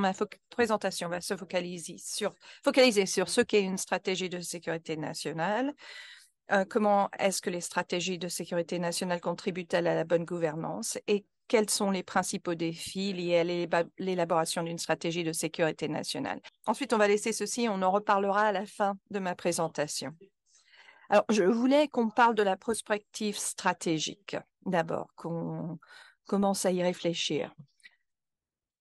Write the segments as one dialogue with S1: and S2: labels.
S1: ma présentation va se focaliser sur, focaliser sur ce qu'est une stratégie de sécurité nationale, euh, comment est-ce que les stratégies de sécurité nationale contribuent-elles à la bonne gouvernance et quels sont les principaux défis liés à l'élaboration d'une stratégie de sécurité nationale. Ensuite, on va laisser ceci, on en reparlera à la fin de ma présentation. Alors, je voulais qu'on parle de la prospective stratégique d'abord, qu'on commence à y réfléchir.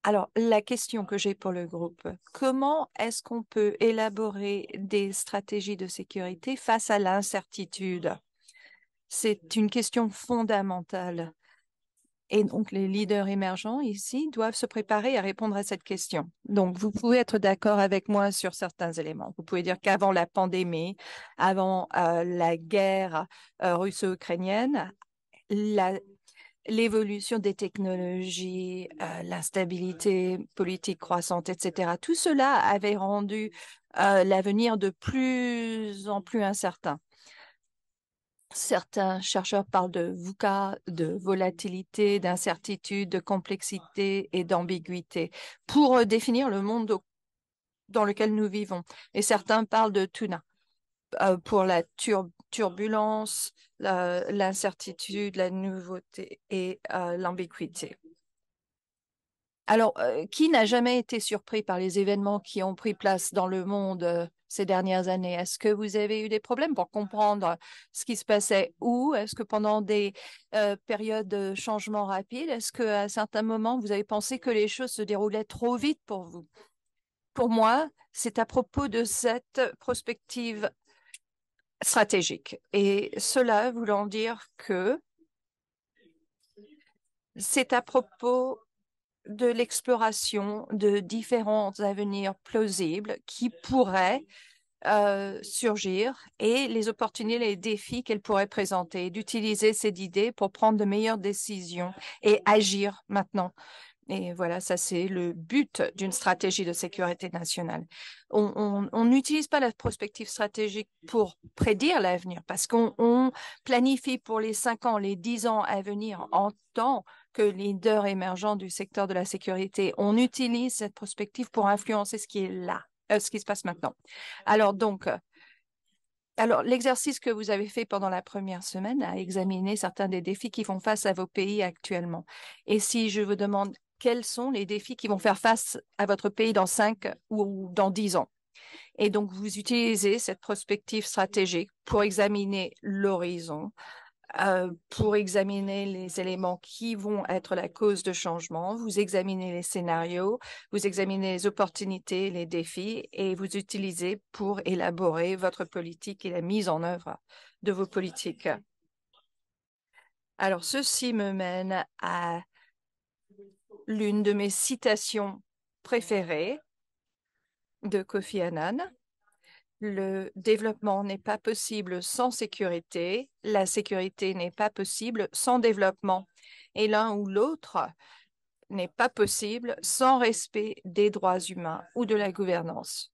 S1: Alors, la question que j'ai pour le groupe, comment est-ce qu'on peut élaborer des stratégies de sécurité face à l'incertitude C'est une question fondamentale. Et donc, les leaders émergents ici doivent se préparer à répondre à cette question. Donc, vous pouvez être d'accord avec moi sur certains éléments. Vous pouvez dire qu'avant la pandémie, avant euh, la guerre euh, russo-ukrainienne, la l'évolution des technologies, euh, l'instabilité politique croissante, etc. Tout cela avait rendu euh, l'avenir de plus en plus incertain. Certains chercheurs parlent de VUCA, de volatilité, d'incertitude, de complexité et d'ambiguïté pour euh, définir le monde dans lequel nous vivons. Et certains parlent de tuna, euh, pour la turbulence, l'incertitude, la, nouveauté et euh, l'ambiguïté. Alors, euh, qui n'a jamais été surpris par les événements qui ont pris place dans le monde ces dernières années Est-ce que vous avez eu des problèmes pour comprendre ce qui se passait Ou est-ce que pendant des périodes de changement rapide, est-ce qu'à certains moments, vous avez pensé que les choses se déroulaient trop vite pour vous Pour moi, c'est à propos de cette prospective stratégique. Et cela voulant dire que c'est à propos de l'exploration de différents avenirs plausibles qui pourraient euh, surgir et les opportunités et les défis qu'elles pourraient présenter, d'utiliser ces idées pour prendre de meilleures décisions et agir maintenant et voilà, ça c'est le but d'une stratégie de sécurité nationale. On n'utilise pas la prospective stratégique pour prédire l'avenir parce qu'on planifie pour les cinq ans, les dix ans à venir en tant que leader émergent du secteur de la sécurité. On utilise cette prospective pour influencer ce qui est là, euh, ce qui se passe maintenant. Alors donc, euh, alors, l'exercice que vous avez fait pendant la première semaine a examiné certains des défis qui font face à vos pays actuellement. Et si je vous demande quels sont les défis qui vont faire face à votre pays dans cinq ou dans dix ans. Et donc, vous utilisez cette prospective stratégique pour examiner l'horizon, euh, pour examiner les éléments qui vont être la cause de changement. Vous examinez les scénarios, vous examinez les opportunités, les défis et vous utilisez pour élaborer votre politique et la mise en œuvre de vos politiques. Alors, ceci me mène à l'une de mes citations préférées de Kofi Annan. Le développement n'est pas possible sans sécurité, la sécurité n'est pas possible sans développement, et l'un ou l'autre n'est pas possible sans respect des droits humains ou de la gouvernance.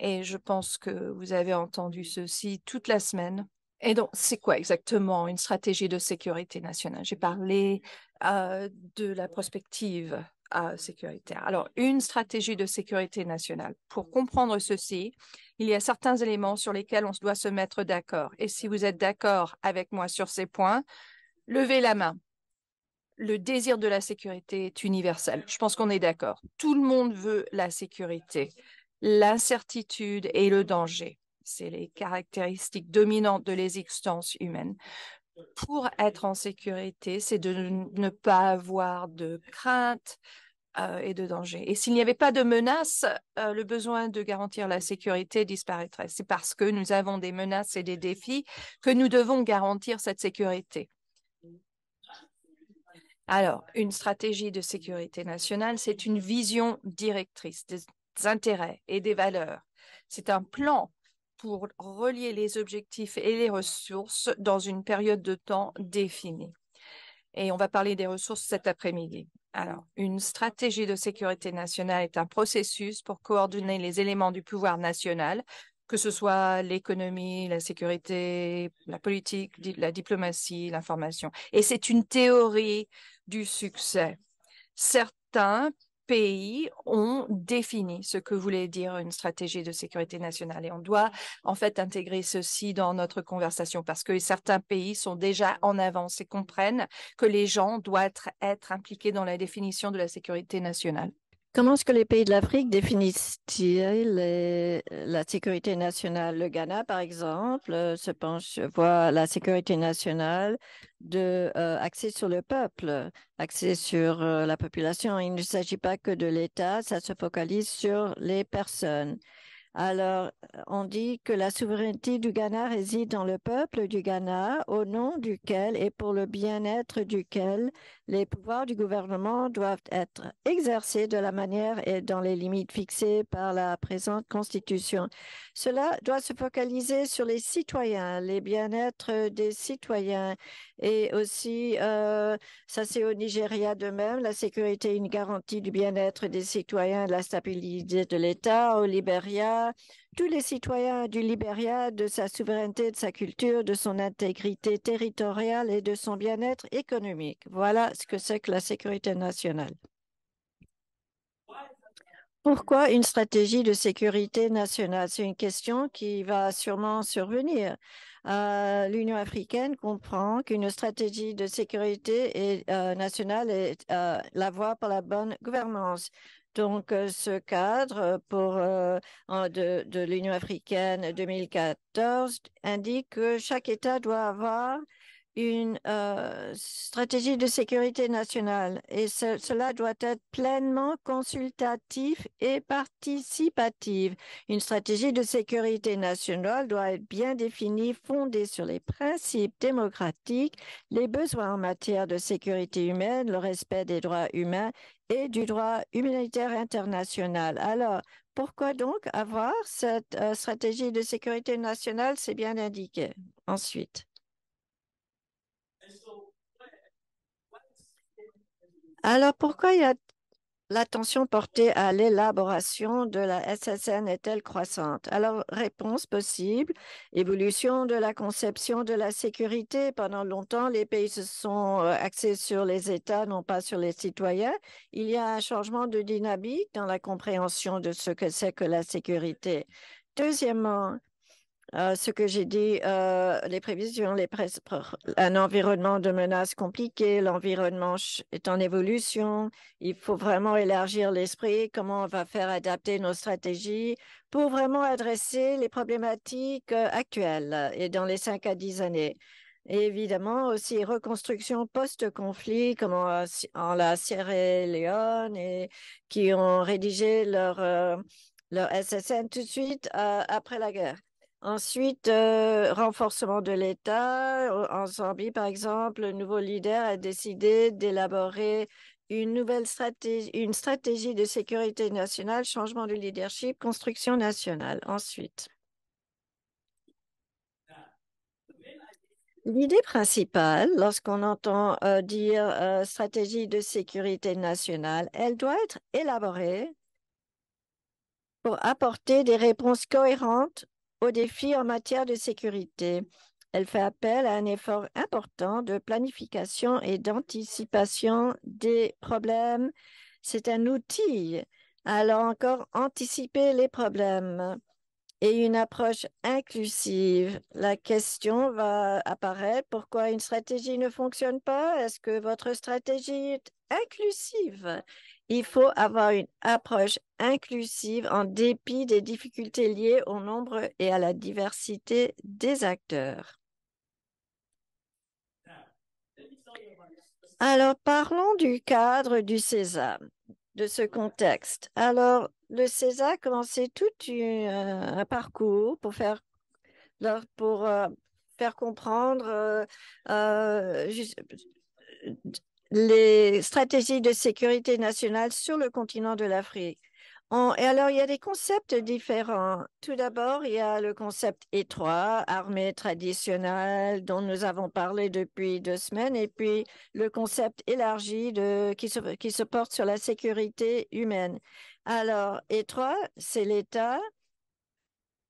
S1: Et je pense que vous avez entendu ceci toute la semaine et donc, c'est quoi exactement une stratégie de sécurité nationale J'ai parlé euh, de la prospective euh, sécuritaire. Alors, une stratégie de sécurité nationale. Pour comprendre ceci, il y a certains éléments sur lesquels on doit se mettre d'accord. Et si vous êtes d'accord avec moi sur ces points, levez la main. Le désir de la sécurité est universel. Je pense qu'on est d'accord. Tout le monde veut la sécurité, l'incertitude et le danger c'est les caractéristiques dominantes de l'existence humaine. Pour être en sécurité, c'est de ne pas avoir de crainte euh, et de danger. Et s'il n'y avait pas de menaces, euh, le besoin de garantir la sécurité disparaîtrait. C'est parce que nous avons des menaces et des défis que nous devons garantir cette sécurité. Alors, une stratégie de sécurité nationale, c'est une vision directrice des intérêts et des valeurs. C'est un plan pour relier les objectifs et les ressources dans une période de temps définie. Et on va parler des ressources cet après-midi. Alors, une stratégie de sécurité nationale est un processus pour coordonner les éléments du pouvoir national, que ce soit l'économie, la sécurité, la politique, la diplomatie, l'information. Et c'est une théorie du succès. Certains pays ont défini ce que voulait dire une stratégie de sécurité nationale. Et on doit en fait intégrer ceci dans notre conversation parce que certains pays sont déjà en avance et comprennent que les gens doivent être, être impliqués dans la définition de la sécurité nationale.
S2: Comment est-ce que les pays de l'Afrique définissent-ils la sécurité nationale Le Ghana, par exemple, euh, se penche, voit la sécurité nationale euh, axée sur le peuple, axée sur euh, la population. Il ne s'agit pas que de l'État, ça se focalise sur les personnes. Alors, on dit que la souveraineté du Ghana réside dans le peuple du Ghana, au nom duquel et pour le bien-être duquel les pouvoirs du gouvernement doivent être exercés de la manière et dans les limites fixées par la présente Constitution. Cela doit se focaliser sur les citoyens, les bien-être des citoyens et aussi, euh, ça c'est au Nigeria de même, la sécurité est une garantie du bien-être des citoyens, la stabilité de l'État, au Liberia, tous les citoyens du Libéria, de sa souveraineté, de sa culture, de son intégrité territoriale et de son bien-être économique. Voilà ce que c'est que la sécurité nationale. Pourquoi une stratégie de sécurité nationale C'est une question qui va sûrement survenir. Euh, L'Union africaine comprend qu'une stratégie de sécurité euh, nationale est euh, la voie pour la bonne gouvernance. Donc, euh, ce cadre euh, pour, euh, de, l'Union africaine 2014 indique que chaque État doit avoir une stratégie de sécurité nationale et cela doit être pleinement consultatif et participatif. Une stratégie de sécurité nationale doit être bien définie, fondée sur les principes démocratiques, les besoins en matière de sécurité humaine, le respect des droits humains et du droit humanitaire international. Alors, pourquoi donc avoir cette euh, stratégie de sécurité nationale C'est bien indiqué. Ensuite. Alors, pourquoi y a l'attention portée à l'élaboration de la SSN est-elle croissante Alors, réponse possible, évolution de la conception de la sécurité. Pendant longtemps, les pays se sont euh, axés sur les États, non pas sur les citoyens. Il y a un changement de dynamique dans la compréhension de ce que c'est que la sécurité. Deuxièmement, euh, ce que j'ai dit, euh, les prévisions, les un environnement de menaces compliqué, l'environnement est en évolution, il faut vraiment élargir l'esprit, comment on va faire adapter nos stratégies pour vraiment adresser les problématiques euh, actuelles et dans les 5 à 10 années. Et évidemment aussi reconstruction post-conflit, comme en, la Sierra Leone, et qui ont rédigé leur, leur SSN tout de suite après la guerre. Ensuite, euh, renforcement de l'État. Euh, en Zambie, par exemple, le nouveau leader a décidé d'élaborer une nouvelle stratégie, une stratégie de sécurité nationale, changement de leadership, construction nationale. Ensuite, l'idée principale, lorsqu'on entend euh, dire stratégie de sécurité nationale, elle doit être élaborée pour apporter des réponses cohérentes aux défis en matière de sécurité. Elle fait appel à un effort important de planification et d'anticipation des problèmes. C'est un outil alors encore anticiper les problèmes et une approche inclusive. La question va apparaître, pourquoi une stratégie ne fonctionne pas Est-ce que votre stratégie est inclusive il faut avoir une approche inclusive en dépit des difficultés liées au nombre et à la diversité des acteurs. Alors parlons du cadre du CESA, de ce contexte. Alors le CESA a commencé tout euh, un, parcours pour faire pour euh, faire comprendre euh, les stratégies de sécurité nationale sur le continent de l'Afrique. et alors, il y a des concepts différents. Tout d'abord, il y a le concept étroit, armée traditionnelle, dont nous avons parlé depuis deux semaines, et puis le concept élargi qui se porte sur la sécurité humaine. Alors, étroit, c'est l'État,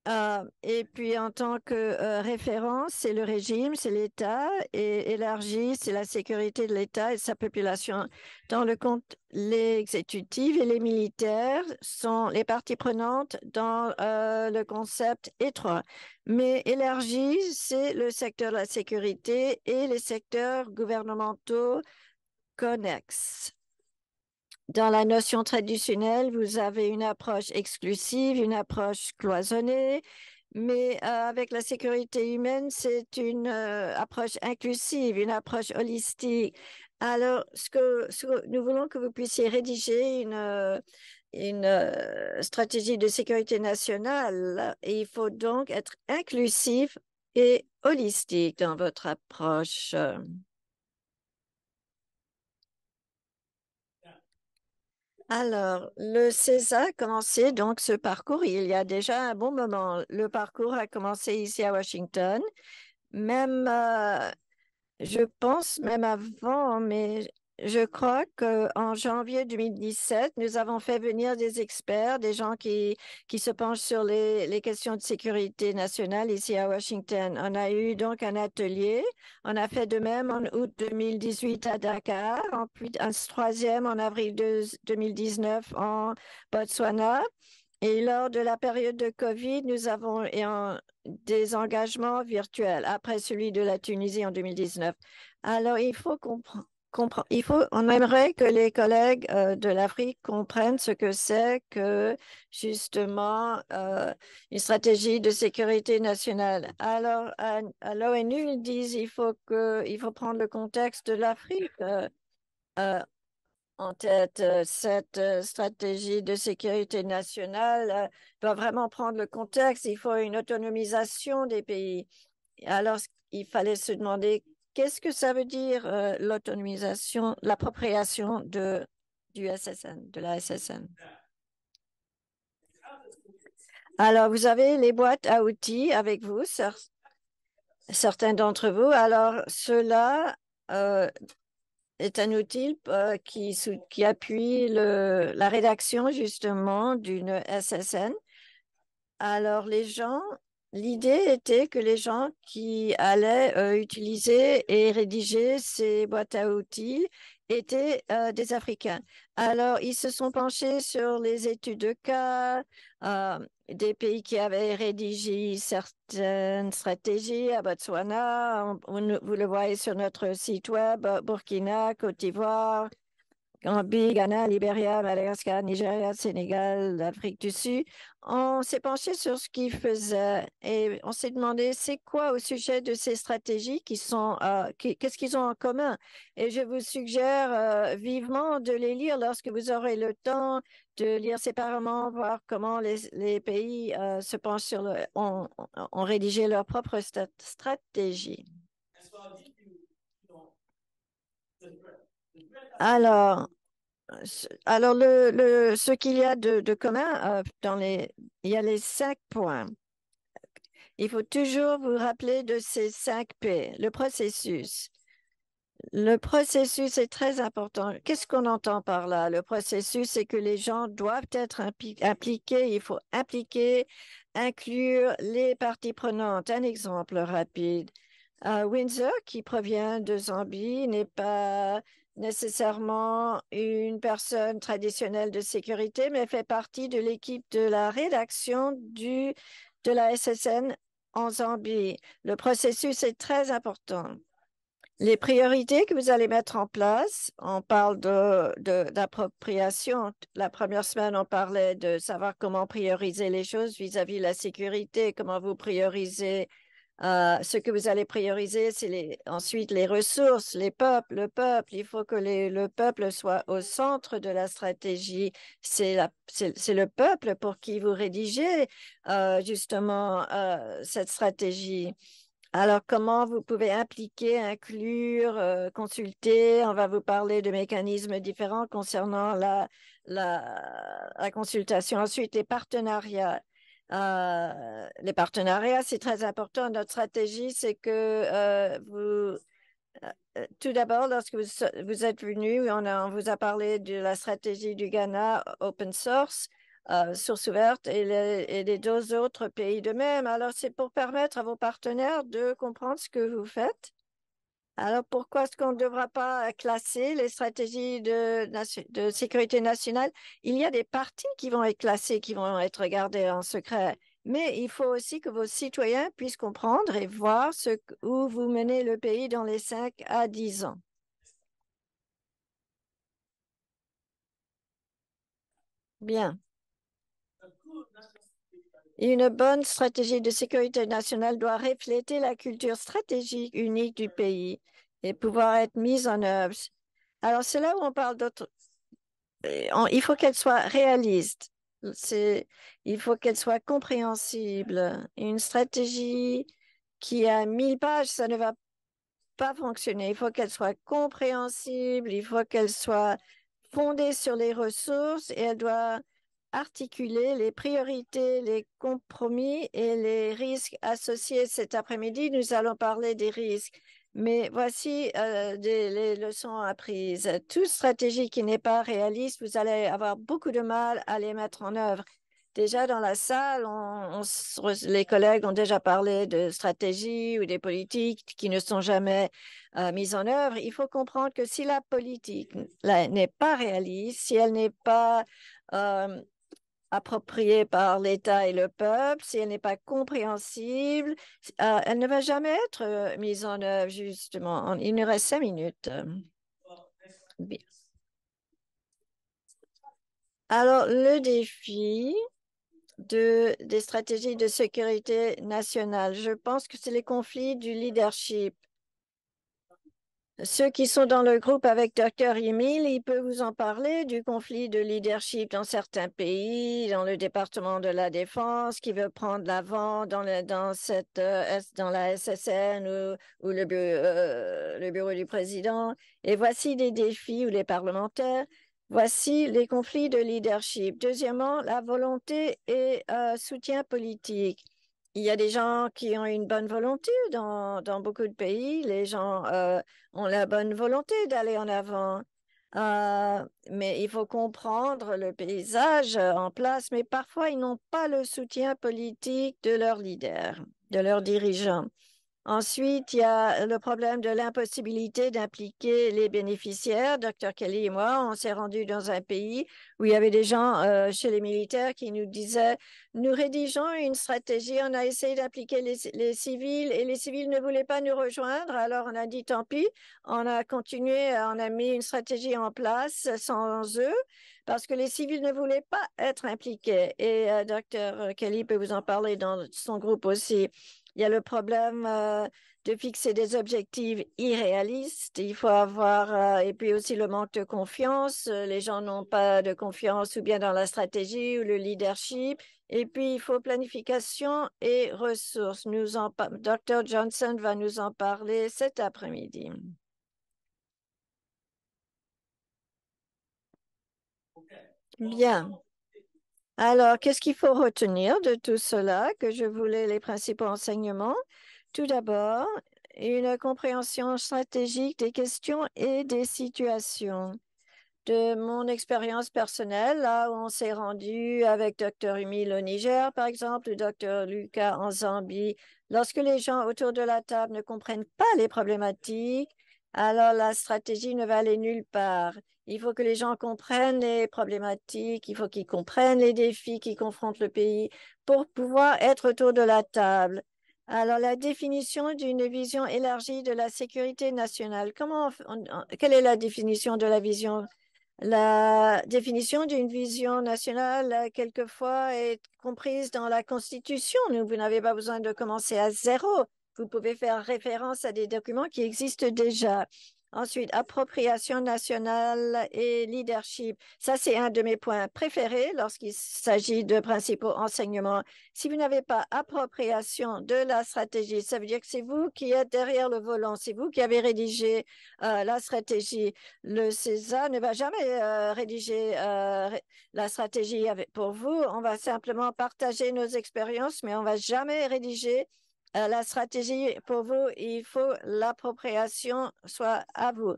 S2: ah, et puis en tant que euh, référence, c'est le régime, c'est l'État, et élargi, c'est la sécurité de l'État et sa population. Dans le compte, l'exécutif et les militaires sont les parties prenantes dans euh, le concept étroit. Mais élargi, c'est le secteur de la sécurité et les secteurs gouvernementaux connexes. Dans la notion traditionnelle, vous avez une approche exclusive, une approche cloisonnée, mais euh, avec la sécurité humaine, c'est une euh, approche inclusive, une approche holistique. Alors, ce que, nous voulons que vous puissiez rédiger une, euh, stratégie de sécurité nationale, et il faut donc être inclusif et holistique dans votre approche. Alors, le CESA a commencé donc ce parcours il y a déjà un bon moment. Le parcours a commencé ici à Washington, même, euh, je pense, même avant, mais je crois qu'en janvier 2017, nous avons fait venir des experts, des gens qui, qui se penchent sur les, les questions de sécurité nationale ici à Washington. On a eu donc un atelier. On a fait de même en août 2018 à Dakar, puis un troisième en avril 2019 en Botswana. Et lors de la période de Covid, nous avons eu des engagements virtuels après celui de la Tunisie en 2019. Alors, il faut comprendre il faut, on aimerait que les collègues euh, de l'Afrique comprennent ce que c'est que justement euh, une stratégie de sécurité nationale. Alors à, l'ONU, ils disent qu'il faut il faut prendre le contexte de l'Afrique. Euh, en tête, cette stratégie de sécurité nationale doit vraiment prendre le contexte. Il faut une autonomisation des pays. Alors, il fallait se demander Qu'est-ce que ça veut dire euh, l'autonomisation, l'appropriation de du SSN, de la SSN Alors, vous avez les boîtes à outils avec vous, certains d'entre vous. Alors, cela euh, est un outil euh, qui, appuie la rédaction justement d'une SSN. Alors, les gens L'idée était que les gens qui allaient euh, utiliser et rédiger ces boîtes à outils étaient euh, des Africains. Alors, ils se sont penchés sur les études de cas euh, des pays qui avaient rédigé certaines stratégies à Botswana. vous le voyez sur notre site web, Burkina, Côte d'Ivoire, Gambie, Ghana, Libéria, Madagascar, Nigeria, Sénégal, l'Afrique du Sud, on s'est penché sur ce qu'ils faisaient et on s'est demandé c'est quoi au sujet de ces stratégies qui sont, euh, qu'est-ce qu'ils ont en commun. Et je vous suggère euh, vivement de les lire lorsque vous aurez le temps de lire séparément, voir comment les, pays euh, se penchent sur le, ont, rédigé leur propre stratégie. Alors, alors le, le, ce qu'il y a de, commun, euh, dans les, il y a les cinq points. Il faut toujours vous rappeler de ces cinq P. Le processus. Le processus est très important. Qu'est-ce qu'on entend par là Le processus, c'est que les gens doivent être impliqués. Il faut impliquer, inclure les parties prenantes. Un exemple rapide. Euh, Windsor, qui provient de Zambie, n'est pas nécessairement une personne traditionnelle de sécurité, mais fait partie de l'équipe de la rédaction du, de la SSN en Zambie. Le processus est très important. Les priorités que vous allez mettre en place, on parle d'appropriation. De, d'appropriation. la première semaine, on parlait de savoir comment prioriser les choses vis-à-vis de la sécurité, comment vous priorisez euh, ce que vous allez prioriser, c'est ensuite les ressources, les peuples, le peuple. Il faut que le peuple soit au centre de la stratégie. C'est, le peuple pour qui vous rédigez euh, justement euh, cette stratégie. Alors, comment vous pouvez impliquer, inclure, consulter On va vous parler de mécanismes différents concernant la, consultation. Ensuite, les partenariats. Euh, les partenariats, c'est très important. Notre stratégie, c'est que euh, vous, euh, tout d'abord, lorsque vous, êtes venu, on, vous a parlé de la stratégie du Ghana open source, source ouverte, et et les, deux autres pays de même. Alors, c'est pour permettre à vos partenaires de comprendre ce que vous faites alors pourquoi est-ce qu'on ne devra pas classer les stratégies de, sécurité nationale Il y a des parties qui vont être classées, qui vont être gardées en secret. Mais il faut aussi que vos citoyens puissent comprendre et voir où vous menez le pays dans les 5 à 10 ans. Bien. Une bonne stratégie de sécurité nationale doit refléter la culture stratégique unique du pays et pouvoir être mise en œuvre. Alors, c'est là où on parle d'autres. Il faut qu'elle soit réaliste. Il faut qu'elle soit compréhensible. Une stratégie qui a mille pages, ça ne va pas fonctionner. Il faut qu'elle soit compréhensible. Il faut qu'elle soit fondée sur les ressources et elle doit articuler les priorités, les compromis et les risques associés. Cet après-midi, nous allons parler des risques. Mais voici euh, les leçons apprises. Toute stratégie qui n'est pas réaliste, vous allez avoir beaucoup de mal à les mettre en œuvre. Déjà dans la salle, les collègues ont déjà parlé de stratégies ou des politiques qui ne sont jamais euh, mises en œuvre. Il faut comprendre que si la politique n'est pas réaliste, si elle n'est pas euh, appropriée par l'État et le peuple, si elle n'est pas compréhensible, euh, elle ne va jamais être euh, mise en œuvre, justement. Il nous reste cinq minutes. Alors, le défi de, des stratégies de sécurité nationale, je pense que c'est les conflits du leadership. Ceux qui sont dans le groupe avec Dr Emile, il peut vous en parler du conflit de leadership dans certains pays, dans le département de la défense, qui veut prendre l'avant dans, euh, la SSN ou, euh, le, bureau, du président. Et voici les défis ou les parlementaires. Voici les conflits de leadership. Deuxièmement, la volonté et euh, soutien politique il y a des gens qui ont une bonne volonté dans, beaucoup de pays. Les gens euh, ont la bonne volonté d'aller en avant. Euh, mais il faut comprendre le paysage euh, en place, mais parfois ils n'ont pas le soutien politique de leurs leaders, de leurs dirigeants. Ensuite, il y a le problème de l'impossibilité d'impliquer les bénéficiaires. Docteur Kelly et moi, on s'est rendus dans un pays où il y avait des gens euh, chez les militaires qui nous disaient « Nous rédigeons une stratégie, on a essayé d'impliquer les, civils et les civils ne voulaient pas nous rejoindre. » Alors, on a dit « Tant pis ». On a continué, on a mis une stratégie en place sans eux parce que les civils ne voulaient pas être impliqués. Et euh, Docteur Kelly peut vous en parler dans son groupe aussi. Il y a le problème euh, de fixer des objectifs irréalistes. Il faut avoir, euh, et puis aussi le manque de confiance. Euh, les gens n'ont pas de confiance ou bien dans la stratégie ou le leadership. Et puis, il faut planification et ressources. Nous en, Dr. Johnson va nous en parler cet après-midi. Bien. Alors, qu'est-ce qu'il faut retenir de tout cela que je voulais les principaux enseignements Tout d'abord, une compréhension stratégique des questions et des situations. De mon expérience personnelle, là où on s'est rendu avec Dr. Humil au Niger, par exemple, ou Dr. Lucas en Zambie, lorsque les gens autour de la table ne comprennent pas les problématiques, alors la stratégie ne va aller nulle part. Il faut que les gens comprennent les problématiques, il faut qu'ils comprennent les défis qui confrontent le pays pour pouvoir être autour de la table. Alors, la définition d'une vision élargie de la sécurité nationale, comment quelle est la définition de la vision La définition d'une vision nationale, quelquefois, est comprise dans la Constitution. Vous n'avez pas besoin de commencer à zéro. Vous pouvez faire référence à des documents qui existent déjà. Ensuite, appropriation nationale et leadership. Ça, c'est un de mes points préférés lorsqu'il s'agit de principaux enseignements. Si vous n'avez pas appropriation de la stratégie, ça veut dire que c'est vous qui êtes derrière le volant, c'est vous qui avez rédigé euh, la stratégie. Le CESA ne va jamais euh, rédiger euh, la stratégie pour vous. On va simplement partager nos expériences, mais on va jamais rédiger euh, la stratégie pour vous, il faut l'appropriation soit à vous.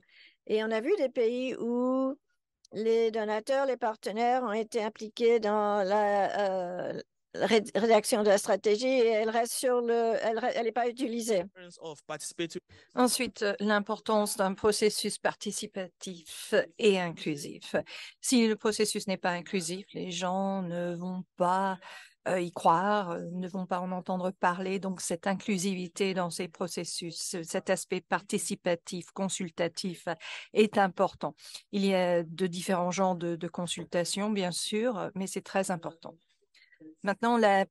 S2: Et on a vu des pays où les donateurs, les partenaires ont été impliqués dans la euh, rédaction de la stratégie et elle reste sur le, elle n'est pas utilisée.
S1: Ensuite, l'importance d'un processus participatif et inclusif. Si le processus n'est pas inclusif, les gens ne vont pas euh, y croire, euh, ne vont pas en entendre parler. Donc cette inclusivité dans ces processus, euh, cet aspect participatif, consultatif est important. Il y a de différents genres de, consultations, bien sûr, mais c'est très important. Maintenant, la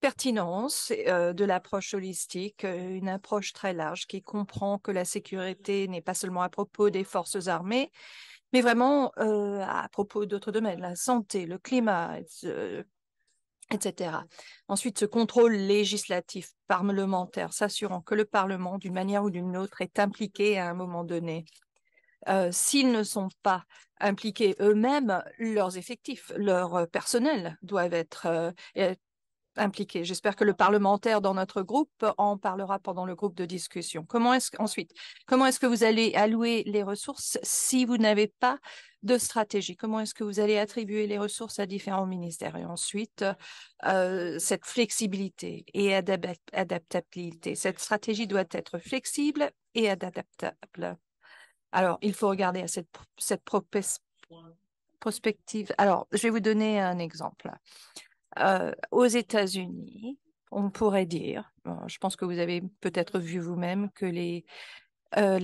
S1: pertinence de l'approche holistique, une approche très large qui comprend que la sécurité n'est pas seulement à propos des forces armées, mais vraiment à propos d'autres domaines, la santé, le climat, etc. Ensuite, ce contrôle législatif parlementaire s'assurant que le Parlement, d'une manière ou d'une autre, est impliqué à un moment donné. Euh, s'ils ne sont pas impliqués eux-mêmes, leurs effectifs, leur euh, personnel doivent être, euh, J'espère que le parlementaire dans notre groupe en parlera pendant le groupe de discussion. Comment est-ce ensuite Comment est-ce que vous allez allouer les ressources si vous n'avez pas de stratégie Comment est-ce que vous allez attribuer les ressources à différents ministères Et ensuite, euh, cette flexibilité et adaptabilité. Cette stratégie doit être flexible et adaptable. Alors, il faut regarder à cette, cette prospective. Alors, je vais vous donner un exemple. Euh, aux États-Unis, on pourrait dire, je pense que vous avez peut-être vu vous-même que les, euh,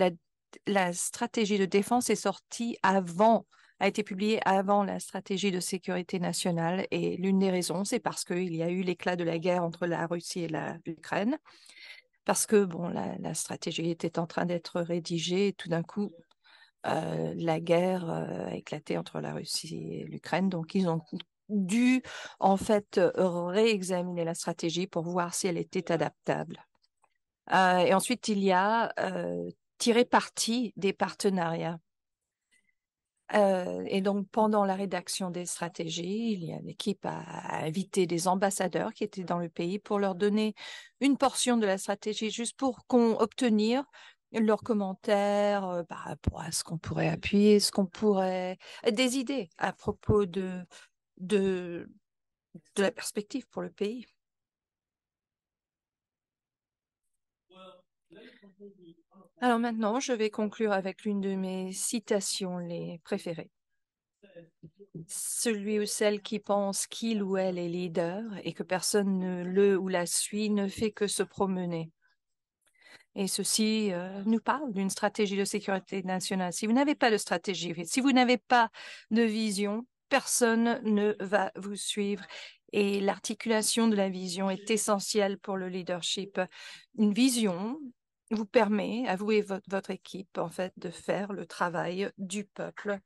S1: la, stratégie de défense est sortie avant a été publiée avant la stratégie de sécurité nationale et l'une des raisons, c'est parce qu'il y a eu l'éclat de la guerre entre la Russie et l'Ukraine, parce que bon, la, stratégie était en train d'être rédigée et tout d'un coup, euh, la guerre a éclaté entre la Russie et l'Ukraine, donc ils ont dû en fait réexaminer la stratégie pour voir si elle était adaptable. Euh, et ensuite, il y a euh, tiré tirer parti des partenariats. Euh, et donc, pendant la rédaction des stratégies, il y a une équipe à, inviter des ambassadeurs qui étaient dans le pays pour leur donner une portion de la stratégie juste pour qu'on obtenir leurs commentaires par rapport à ce qu'on pourrait appuyer, ce qu'on pourrait, des idées à propos de de, de la perspective pour le pays. Alors maintenant, je vais conclure avec l'une de mes citations les préférées. Celui ou celle qui pense qu'il ou elle est leader et que personne ne le ou la suit ne fait que se promener. Et ceci euh, nous parle d'une stratégie de sécurité nationale. Si vous n'avez pas de stratégie, si vous n'avez pas de vision, personne ne va vous suivre. Et l'articulation de la vision est essentielle pour le leadership. Une vision vous permet, à vous et votre équipe, en fait, de faire le travail du peuple